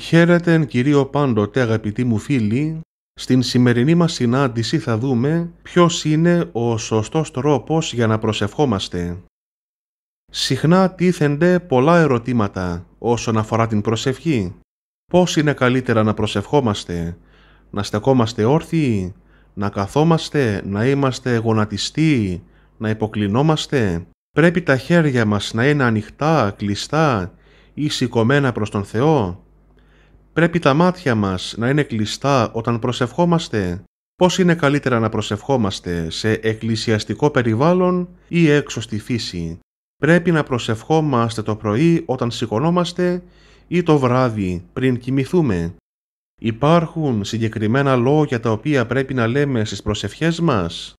Χαίρετε κυρίω πάντοτε αγαπητοί μου φίλοι, στην σημερινή μας συνάντηση θα δούμε ποιος είναι ο σωστός τρόπος για να προσευχόμαστε. Συχνά τίθενται πολλά ερωτήματα όσον αφορά την προσευχή. Πώς είναι καλύτερα να προσευχόμαστε, να στεκόμαστε όρθιοι, να καθόμαστε, να είμαστε γονατιστοί, να υποκλινόμαστε. Πρέπει τα χέρια μας να είναι ανοιχτά, κλειστά ή σηκωμένα προς τον Θεό Πρέπει τα μάτια μας να είναι κλειστά όταν προσευχόμαστε. Πώς είναι καλύτερα να προσευχόμαστε σε εκκλησιαστικό περιβάλλον ή έξω στη φύση. Πρέπει να προσευχόμαστε το πρωί όταν σηκωνόμαστε ή το βράδυ πριν κοιμηθούμε. Υπάρχουν συγκεκριμένα λόγια τα οποία πρέπει να λέμε στις προσευχές μας.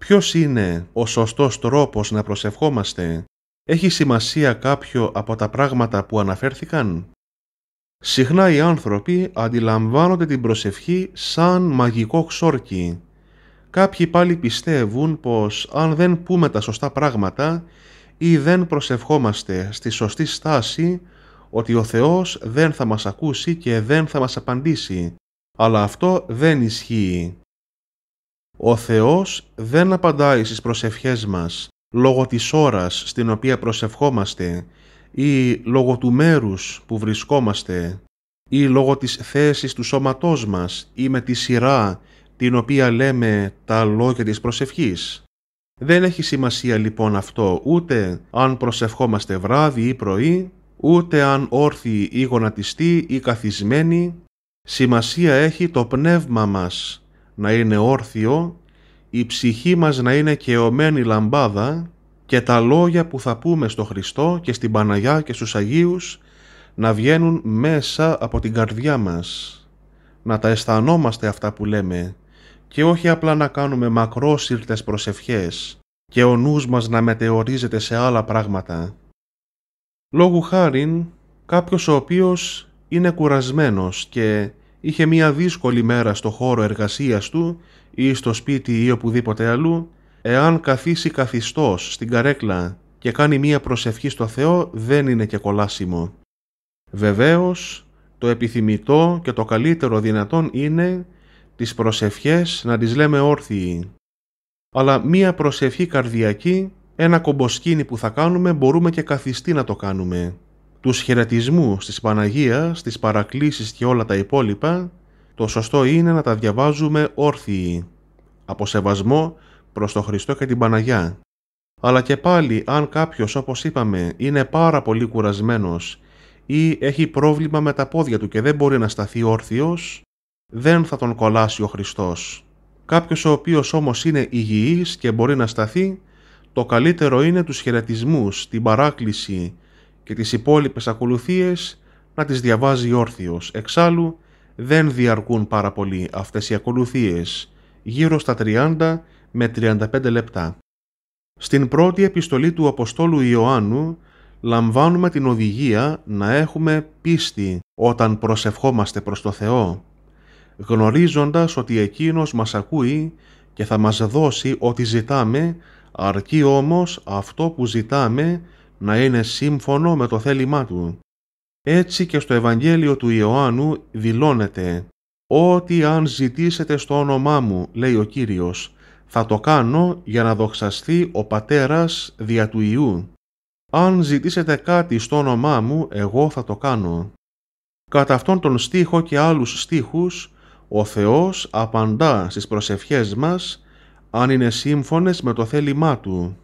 Ποιος είναι ο σωστός τρόπος να προσευχόμαστε. Έχει σημασία κάποιο από τα πράγματα που αναφέρθηκαν. Συχνά οι άνθρωποι αντιλαμβάνονται την προσευχή σαν μαγικό ξόρκι. Κάποιοι πάλι πιστεύουν πως αν δεν πούμε τα σωστά πράγματα ή δεν προσευχόμαστε στη σωστή στάση, ότι ο Θεός δεν θα μας ακούσει και δεν θα μας απαντήσει, αλλά αυτό δεν ισχύει. Ο Θεός δεν απαντάει στις προσευχές μας λόγω της ώρας στην οποία προσευχόμαστε ή λόγω του μέρους που βρισκόμαστε ή λόγω της θέσης του σώματός μας ή με τη σειρά την οποία λέμε τα λόγια της προσευχής. Δεν έχει σημασία λοιπόν αυτό ούτε αν προσευχόμαστε βράδυ ή πρωί, ούτε αν όρθιοι ή γονατιστοί ή καθισμένοι. Σημασία έχει το πνεύμα μας να είναι όρθιο, η ψυχή μας να είναι κεωμένη λαμπάδα και τα λόγια που θα πούμε στο Χριστό και στην Παναγιά και στους Αγίους να βγαίνουν μέσα από την καρδιά μας, να τα αισθανόμαστε αυτά που λέμε και όχι απλά να κάνουμε μακρόσυρτες προσευχές και ο νους μας να μετεωρίζεται σε άλλα πράγματα. Λόγου χάριν, κάποιος ο οποίος είναι κουρασμένος και είχε μία δύσκολη μέρα στο χώρο εργασίας του ή στο σπίτι ή οπουδήποτε αλλού, Εάν καθίσει καθιστός στην καρέκλα και κάνει μία προσευχή στο Θεό, δεν είναι και κολάσιμο. Βεβαίως, το επιθυμητό και το καλύτερο δυνατόν είναι τις προσευχές να τις λέμε όρθιοι. Αλλά μία προσευχή καρδιακή, ένα κομποσκίνι που θα κάνουμε, μπορούμε και καθιστή να το κάνουμε. Τους χαιρετισμού της Παναγίας, τις παρακλήσεις και όλα τα υπόλοιπα, το σωστό είναι να τα διαβάζουμε όρθιοι. Από σεβασμό προς τον Χριστό και την Παναγιά. Αλλά και πάλι αν κάποιος όπως είπαμε είναι πάρα πολύ κουρασμένος ή έχει πρόβλημα με τα πόδια του και δεν μπορεί να σταθεί όρθιος, δεν θα τον κολλάσει ο Χριστός. Κάποιος ο οποίος όμως είναι υγιής και μπορεί να σταθεί, το καλύτερο είναι τους χαιρετισμούς, την παράκληση και τις υπόλοιπες ακολουθίες να τις διαβάζει όρθιος. Εξάλλου δεν διαρκούν πάρα πολύ αυτές οι ακολουθίες, γύρω στα 30 με 35 λεπτά. Στην πρώτη επιστολή του Αποστόλου Ιωάννου λαμβάνουμε την οδηγία να έχουμε πίστη όταν προσευχόμαστε προς το Θεό, γνωρίζοντας ότι Εκείνος μας ακούει και θα μας δώσει ό,τι ζητάμε, αρκεί όμως αυτό που ζητάμε να είναι σύμφωνο με το θέλημά Του. Έτσι και στο Ευαγγέλιο του Ιωάννου δηλώνεται «Ό,τι αν ζητήσετε στο όνομά μου», λέει ο Κύριος, θα το κάνω για να δοξαστεί ο Πατέρας δια του Ιού. Αν ζητήσετε κάτι στο όνομά μου, εγώ θα το κάνω. Κατά αυτόν τον στίχο και άλλους στίχους, ο Θεός απαντά στις προσευχές μας, αν είναι σύμφωνες με το θέλημά Του.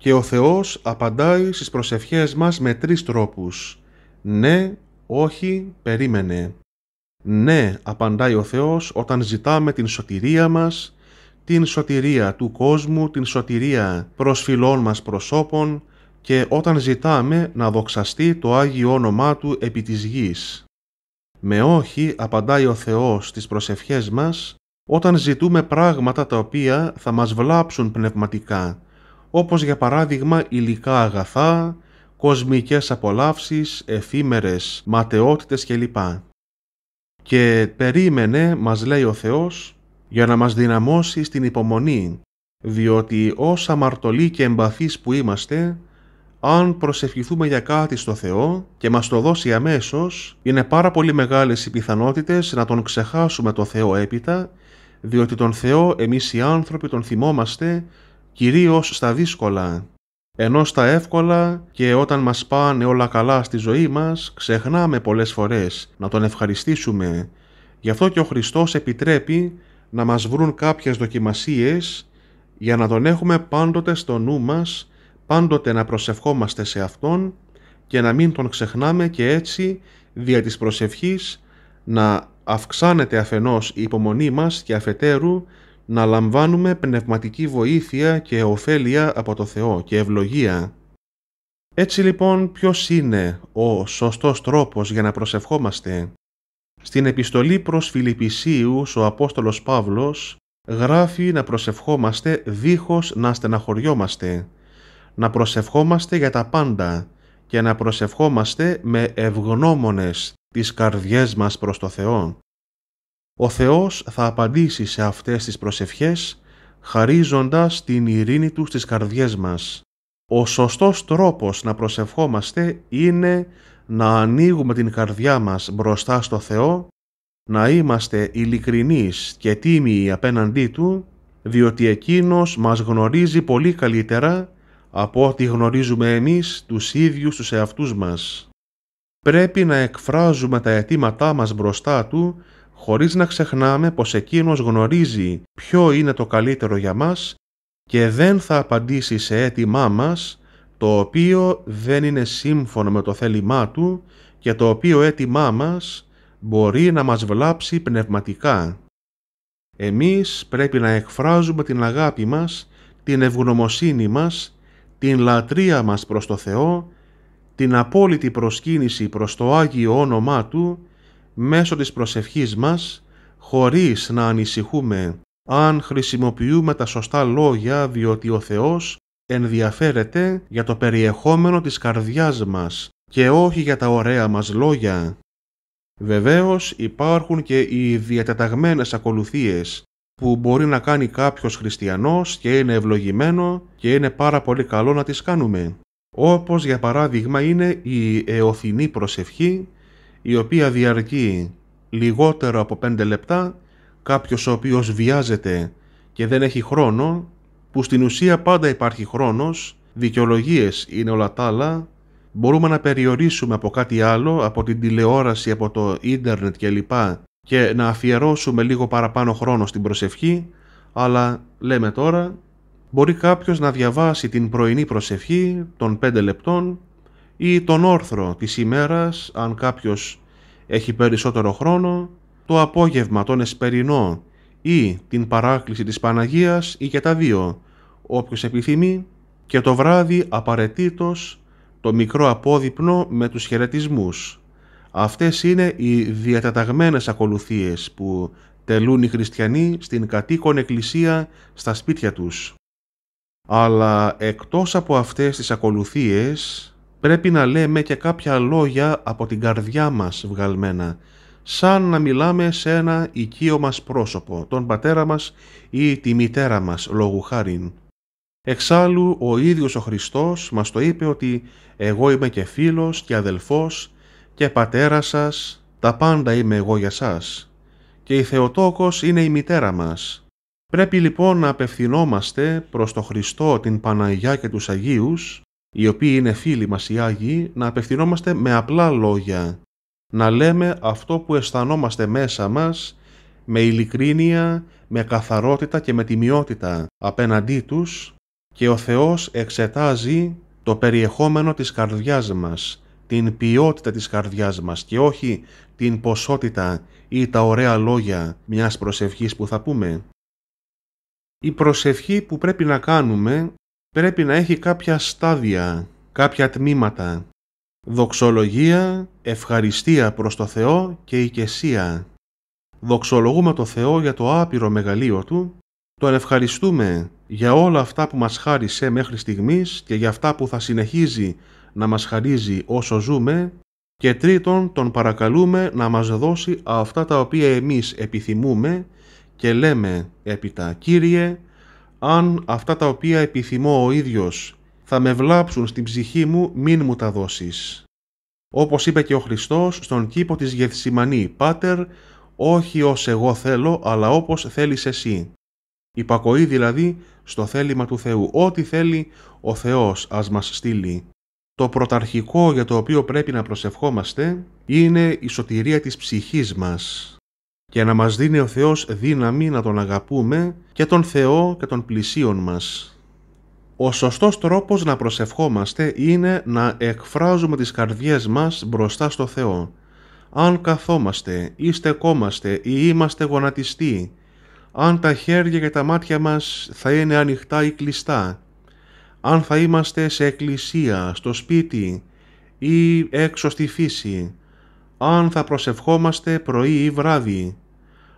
Και ο Θεός απαντάει στις προσευχές μας με τρεις τρόπους. Ναι, όχι, περίμενε. Ναι, απαντάει ο Θεός όταν ζητάμε την σωτηρία μας, την σωτηρία του κόσμου, την σωτηρία προς φιλών μας προσώπων και όταν ζητάμε να δοξαστεί το Άγιο όνομά Του επί της γης. Με όχι απαντάει ο Θεός στις προσευχές μας όταν ζητούμε πράγματα τα οποία θα μας βλάψουν πνευματικά, όπως για παράδειγμα υλικά αγαθά, κοσμικές απολαύσεις, εφήμερες, ματαιότητες κλπ. Και περίμενε, μας λέει ο Θεός, για να μας δυναμώσει στην υπομονή, διότι όσα αμαρτωλοί και εμπαθείς που είμαστε, αν προσευχηθούμε για κάτι στο Θεό και μας το δώσει αμέσως, είναι πάρα πολύ μεγάλες οι πιθανότητες να τον ξεχάσουμε το Θεό έπειτα, διότι τον Θεό εμείς οι άνθρωποι τον θυμόμαστε κυρίως στα δύσκολα. Ενώ στα εύκολα και όταν μας πάνε όλα καλά στη ζωή μας, ξεχνάμε πολλές φορές να τον ευχαριστήσουμε. Γι' αυτό και ο Χριστός επιτρέπει να μας βρουν κάποιες δοκιμασίες για να τον έχουμε πάντοτε στο νου μας, πάντοτε να προσευχόμαστε σε Αυτόν και να μην τον ξεχνάμε και έτσι δια της προσευχής να αυξάνεται αφενός η υπομονή μας και αφετέρου να λαμβάνουμε πνευματική βοήθεια και ωφέλεια από το Θεό και ευλογία. Έτσι λοιπόν ποιος είναι ο σωστός τρόπος για να προσευχόμαστε. Στην επιστολή προς Φιλιππισίους ο Απόστολος Παύλος γράφει να προσευχόμαστε δίχως να στεναχωριόμαστε, να προσευχόμαστε για τα πάντα και να προσευχόμαστε με ευγνώμονες τις καρδιές μας προς το Θεό. Ο Θεός θα απαντήσει σε αυτές τις προσευχές χαρίζοντας την ειρήνη Τους στις καρδιές μας. Ο σωστός τρόπος να προσευχόμαστε είναι να ανοίγουμε την καρδιά μας μπροστά στο Θεό, να είμαστε ειλικρινείς και τίμιοι απέναντί Του, διότι Εκείνος μας γνωρίζει πολύ καλύτερα από ό,τι γνωρίζουμε εμείς τους ίδιους τους εαυτούς μας. Πρέπει να εκφράζουμε τα αιτήματά μας μπροστά Του, χωρίς να ξεχνάμε πως Εκείνος γνωρίζει ποιο είναι το καλύτερο για μας και δεν θα απαντήσει σε αίτημά μας το οποίο δεν είναι σύμφωνο με το θέλημά του και το οποίο έτοιμά μας μπορεί να μας βλάψει πνευματικά. Εμείς πρέπει να εκφράζουμε την αγάπη μας, την ευγνωμοσύνη μας, την λατρεία μας προς το Θεό, την απόλυτη προσκύνηση προς το Άγιο όνομά Του, μέσω της προσευχής μας, χωρίς να ανησυχούμε αν χρησιμοποιούμε τα σωστά λόγια, διότι ο Θεός ενδιαφέρεται για το περιεχόμενο της καρδιάς μας και όχι για τα ωραία μας λόγια. Βεβαίως υπάρχουν και οι διατεταγμένες ακολουθίες που μπορεί να κάνει κάποιος χριστιανός και είναι ευλογημένο και είναι πάρα πολύ καλό να τις κάνουμε. Όπως για παράδειγμα είναι η εωθινή προσευχή η οποία διαρκεί λιγότερο από 5 λεπτά κάποιος ο οποίος βιάζεται και δεν έχει χρόνο που στην ουσία πάντα υπάρχει χρόνος, δικαιολογίες είναι όλα τα άλλα, μπορούμε να περιορίσουμε από κάτι άλλο, από την τηλεόραση, από το ίντερνετ κλπ και να αφιερώσουμε λίγο παραπάνω χρόνο στην προσευχή, αλλά λέμε τώρα, μπορεί κάποιος να διαβάσει την πρωινή προσευχή των 5 λεπτών ή τον όρθρο της ημέρας, αν κάποιος έχει περισσότερο χρόνο, το απόγευμα, τον εσπερινό, ή την παράκληση της Παναγίας ή και τα δύο, όποιος επιθυμεί και το βράδυ απαραίτητος το μικρό απόδειπνο με τους χαιρετισμούς. Αυτές είναι οι διαταταγμένες ακολουθίες που τελούν οι χριστιανοί στην κατοίκον εκκλησία στα σπίτια τους. Αλλά εκτός από αυτές τις ακολουθίες πρέπει να λέμε και κάποια λόγια από την καρδιά μας βγαλμένα σαν να μιλάμε σε ένα οικείο μας πρόσωπο, τον πατέρα μας ή τη μητέρα μας, λόγου χάριν. Εξάλλου, ο ίδιος ο Χριστός μας το είπε ότι «Εγώ είμαι και φίλος και αδελφός και πατέρα σας, τα πάντα είμαι εγώ για σας» και η Θεοτόκος είναι η μητέρα μας. Πρέπει λοιπόν να απευθυνόμαστε προς τον Χριστό, την Παναγιά και τους Αγίους, οι οποίοι είναι φίλοι μας οι Άγιοι, να απευθυνόμαστε με απλά λόγια, να λέμε αυτό που αισθανόμαστε μέσα μας με ειλικρίνεια, με καθαρότητα και με τιμιότητα απέναντί τους και ο Θεός εξετάζει το περιεχόμενο της καρδιάς μας, την ποιότητα της καρδιάς μας και όχι την ποσότητα ή τα ωραία λόγια μιας προσευχής που θα πούμε. Η προσευχή που πρέπει να κάνουμε πρέπει να έχει κάποια στάδια, κάποια τμήματα. Δοξολογία, ευχαριστία προς το Θεό και οικεσία. Δοξολογούμε το Θεό για το άπειρο μεγαλείο Του, Τον ευχαριστούμε για όλα αυτά που μας χάρισε μέχρι στιγμής και για αυτά που θα συνεχίζει να μας χαρίζει όσο ζούμε και τρίτον Τον παρακαλούμε να μας δώσει αυτά τα οποία εμείς επιθυμούμε και λέμε έπειτα «Κύριε, αν αυτά τα οποία επιθυμώ ο ίδιος θα με βλάψουν στην ψυχή μου, μην μου τα δώσεις. Όπως είπε και ο Χριστός στον κήπο της Γεθσιμανή, «Πάτερ, όχι ως εγώ θέλω, αλλά όπως θέλεις εσύ». Υπακοή δηλαδή στο θέλημα του Θεού. Ό,τι θέλει ο Θεός ας μας στείλει. Το πρωταρχικό για το οποίο πρέπει να προσευχόμαστε είναι η σωτηρία της ψυχής μας και να μας δίνει ο Θεός δύναμη να Τον αγαπούμε και τον Θεό και των πλησίων μας. Ο σωστός τρόπος να προσευχόμαστε είναι να εκφράζουμε τις καρδιές μας μπροστά στο Θεό. Αν καθόμαστε ή στεκόμαστε ή είμαστε γονατιστοί, αν τα χέρια και τα μάτια μας θα είναι ανοιχτά ή κλειστά, αν θα είμαστε σε εκκλησία, στο σπίτι ή έξω στη φύση, αν θα προσευχόμαστε πρωί ή βράδυ.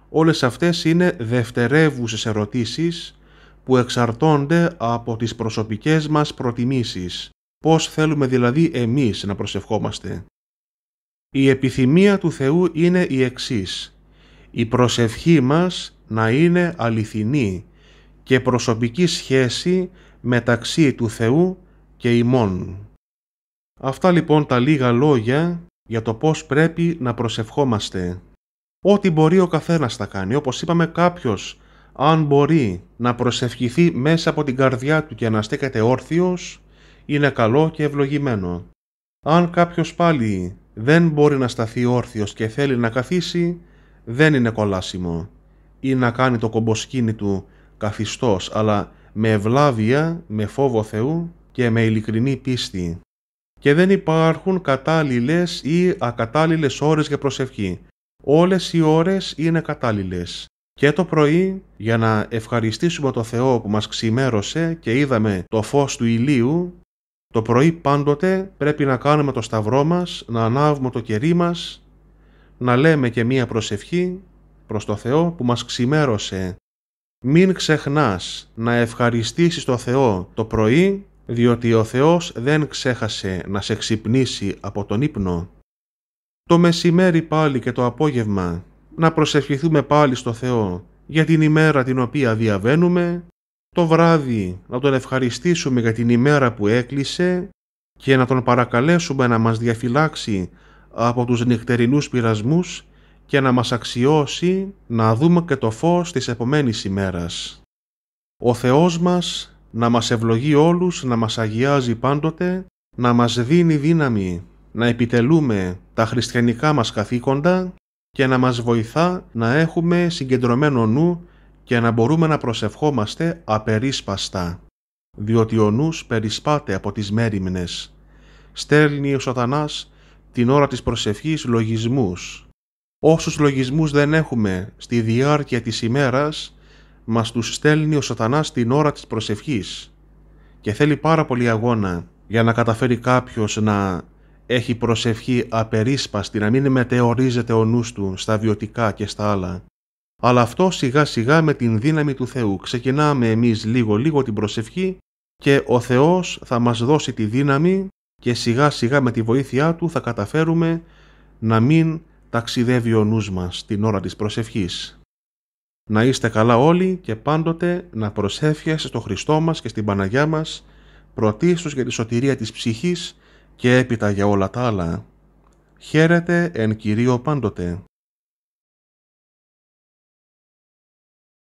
Όλες αυτές είναι δευτερεύουσες ερωτήσεις που εξαρτώνται από τις προσωπικές μας προτιμήσεις. Πώς θέλουμε δηλαδή εμείς να προσευχόμαστε. Η επιθυμία του Θεού είναι η εξής. Η προσευχή μας να είναι αληθινή και προσωπική σχέση μεταξύ του Θεού και ημών. Αυτά λοιπόν τα λίγα λόγια για το πώς πρέπει να προσευχόμαστε. Ό,τι μπορεί ο καθένας να κάνει. Όπως είπαμε κάποιος αν μπορεί να προσευχηθεί μέσα από την καρδιά του και να στέκεται όρθιος, είναι καλό και ευλογημένο. Αν κάποιος πάλι δεν μπορεί να σταθεί όρθιος και θέλει να καθίσει, δεν είναι κολάσιμο ή να κάνει το κομποσκίνη του καθιστός, αλλά με ευλάβεια, με φόβο Θεού και με ειλικρινή πίστη. Και δεν υπάρχουν κατάλληλες ή ακατάλληλες ώρες για προσευχή. Όλες οι ώρες είναι κατάλληλες και το πρωί για να ευχαριστήσουμε το Θεό που μας ξημέρωσε και είδαμε το φως του ηλίου, το πρωί πάντοτε πρέπει να κάνουμε το σταυρό μας, να ανάβουμε το κερί μας, να λέμε και μία προσευχή προς το Θεό που μας ξημέρωσε. Μην ξεχνάς να ευχαριστήσεις το Θεό το πρωί, διότι ο Θεός δεν ξέχασε να σε ξυπνήσει από τον ύπνο. Το μεσημέρι πάλι και το απόγευμα να προσευχηθούμε πάλι στο Θεό για την ημέρα την οποία διαβαίνουμε, το βράδυ να Τον ευχαριστήσουμε για την ημέρα που έκλεισε και να Τον παρακαλέσουμε να μας διαφυλάξει από τους νυχτερινούς πειρασμούς και να μας αξιώσει να δούμε και το φως της επομένης ημέρας. Ο Θεός μας να μας ευλογεί όλους, να μας αγιάζει πάντοτε, να μας δίνει δύναμη να επιτελούμε τα χριστιανικά μας καθήκοντα και να μας βοηθά να έχουμε συγκεντρωμένο νου και να μπορούμε να προσευχόμαστε απερίσπαστα. Διότι ο νους περισπάται από τις μέρημνες. Στέλνει ο σατανάς την ώρα της προσευχής λογισμούς. Όσους λογισμούς δεν έχουμε στη διάρκεια της ημέρας, μας τους στέλνει ο σατανάς την ώρα της προσευχής. Και θέλει πάρα πολύ αγώνα για να καταφέρει κάποιος να έχει προσευχή απερίσπαστη να μην μετεωρίζεται ο νους του στα βιωτικά και στα άλλα. Αλλά αυτό σιγά σιγά με την δύναμη του Θεού. Ξεκινάμε εμείς λίγο λίγο την προσευχή και ο Θεός θα μας δώσει τη δύναμη και σιγά σιγά με τη βοήθειά του θα καταφέρουμε να μην ταξιδεύει ο νους μας την ώρα της προσευχής. Να είστε καλά όλοι και πάντοτε να προσεύχεστε στο Χριστό μας και στην Παναγιά μας πρωτίστως για τη σωτηρία της ψυχής και έπειτα για όλα τα άλλα, χαίρετε εν Κυρίω πάντοτε.